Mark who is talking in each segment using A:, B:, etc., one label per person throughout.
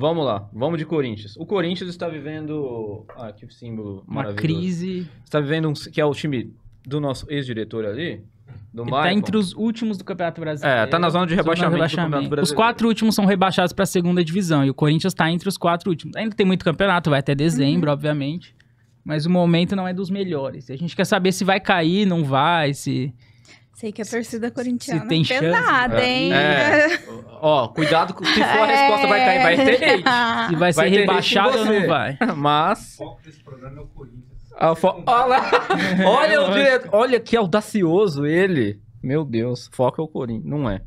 A: Vamos lá, vamos de Corinthians. O Corinthians está vivendo. Ah, que símbolo Uma crise. Está vivendo um. que é o time do nosso ex-diretor ali. Do tá Maicon. Está entre os últimos do Campeonato Brasileiro. É, está na zona de rebaixamento, zona de rebaixamento. Os quatro últimos são rebaixados para a segunda divisão e o Corinthians está entre os quatro últimos. Ainda tem muito campeonato, vai até dezembro, uhum. obviamente. Mas o momento não é dos melhores. A gente quer saber se vai cair, não vai, se.
B: Sei que a torcida corintiana se tem é pesada, chance. É. hein? É. é
A: ó, cuidado se for a resposta, vai cair, vai ter hate. vai, vai ser rebaixado ou não vai. Mas. O foco desse programa é o Corinthians. Ah, olha Olha Olha que audacioso ele. Meu Deus, foco é o Corinthians. Não é.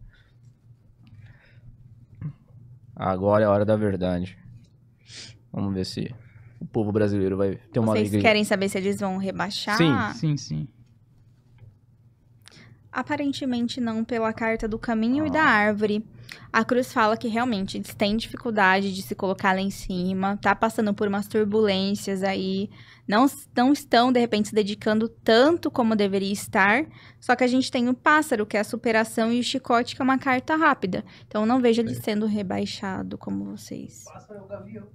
A: Agora é a hora da verdade. Vamos ver se o povo brasileiro vai ter uma Vocês alegria. querem
B: saber se eles vão rebaixar? Sim, sim, sim aparentemente não pela carta do caminho ah. e da ah. árvore. A Cruz fala que realmente eles têm dificuldade de se colocar lá em cima, tá passando por umas turbulências aí, não, não estão, de repente, se dedicando tanto como deveria estar. Só que a gente tem o pássaro, que é a superação, e o chicote, que é uma carta rápida. Então, não vejo ele sendo rebaixado como vocês. O pássaro é o gavião.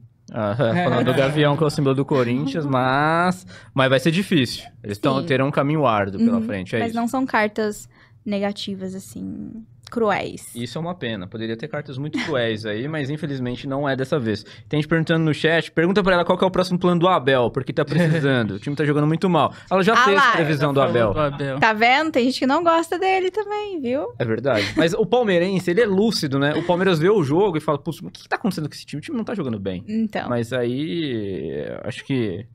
A: É. falando do Gavião, que é o símbolo do Corinthians, uhum. mas. Mas vai ser difícil. Eles tão, terão um caminho árduo pela uhum. frente. É mas isso.
B: não são cartas negativas, assim, cruéis.
A: Isso é uma pena. Poderia ter cartas muito cruéis aí, mas infelizmente não é dessa vez. Tem gente perguntando no chat, pergunta para ela qual é o próximo plano do Abel, porque tá precisando. o time tá jogando muito mal. Ela já ah, fez lá, previsão do Abel. do Abel.
B: Tá vendo? Tem gente que não gosta dele também, viu?
A: É verdade. Mas o palmeirense, ele é lúcido, né? O Palmeiras vê o jogo e fala, putz, o que, que tá acontecendo com esse time? O time não tá jogando bem.
B: Então. Mas
A: aí, acho que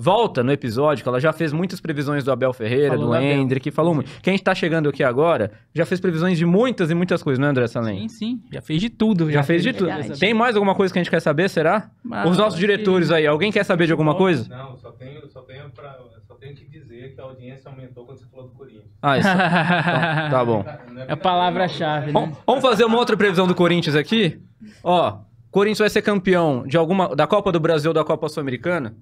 A: Volta no episódio que ela já fez muitas previsões do Abel Ferreira, falou do Abel. Hendrick, falou muito. Quem está chegando aqui agora já fez previsões de muitas e muitas coisas, não é, André Salen? Sim, sim. Já fez de tudo. Já, já fez, de tudo. Tem mais alguma coisa que a gente quer saber, será? Mas, Os nossos diretores que... aí, alguém quer saber de alguma coisa?
B: Não, só tenho, só tenho, pra, só tenho que dizer que a audiência aumentou quando você falou do Corinthians. Ah, isso. então, tá bom.
A: É a palavra-chave. Né? Vamos fazer uma outra previsão do Corinthians aqui? Ó, Corinthians vai ser campeão de alguma da Copa do Brasil ou da Copa Sul-Americana?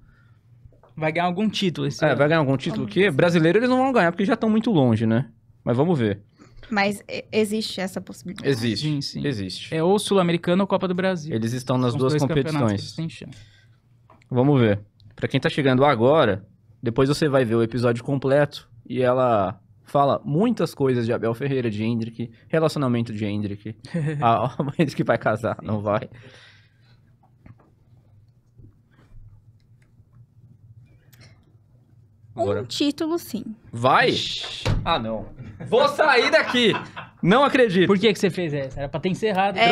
A: Vai ganhar algum título esse É, ano. vai ganhar algum título que brasileiro eles não vão ganhar porque já estão muito longe, né? Mas vamos ver.
B: Mas existe essa possibilidade.
A: Existe. Sim, sim. Existe. É ou Sul-Americano ou Copa do Brasil. Eles estão nas São duas dois competições. Vamos ver. Pra quem tá chegando agora, depois você vai ver o episódio completo e ela fala muitas coisas de Abel Ferreira, de Hendrick, relacionamento de Hendrick. ah, o que vai casar, não vai. Um
B: título, sim.
A: Vai? Ah, não. Vou sair daqui. Não acredito. Por que, que você fez essa? Era pra ter encerrado. É,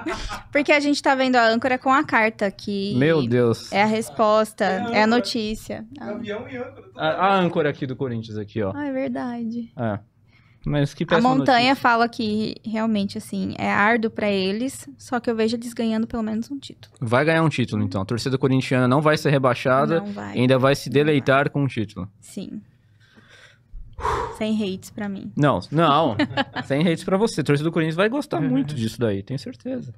B: porque a gente tá vendo a âncora com a carta aqui Meu Deus. É a resposta, é a, é a notícia. e âncora.
A: A, a âncora aqui do Corinthians, aqui, ó.
B: Ah, é verdade.
A: É. Mas que A montanha
B: notícia. fala que realmente, assim, é árduo para eles, só que eu vejo eles ganhando pelo menos um título.
A: Vai ganhar um título, então. A torcida corintiana não vai ser rebaixada, não vai, ainda vai se deleitar vai. com o um título.
B: Sim. Sem hates para mim. Não, não.
A: sem hates para você. A torcida do Corinthians vai gostar uhum. muito disso daí, tenho certeza.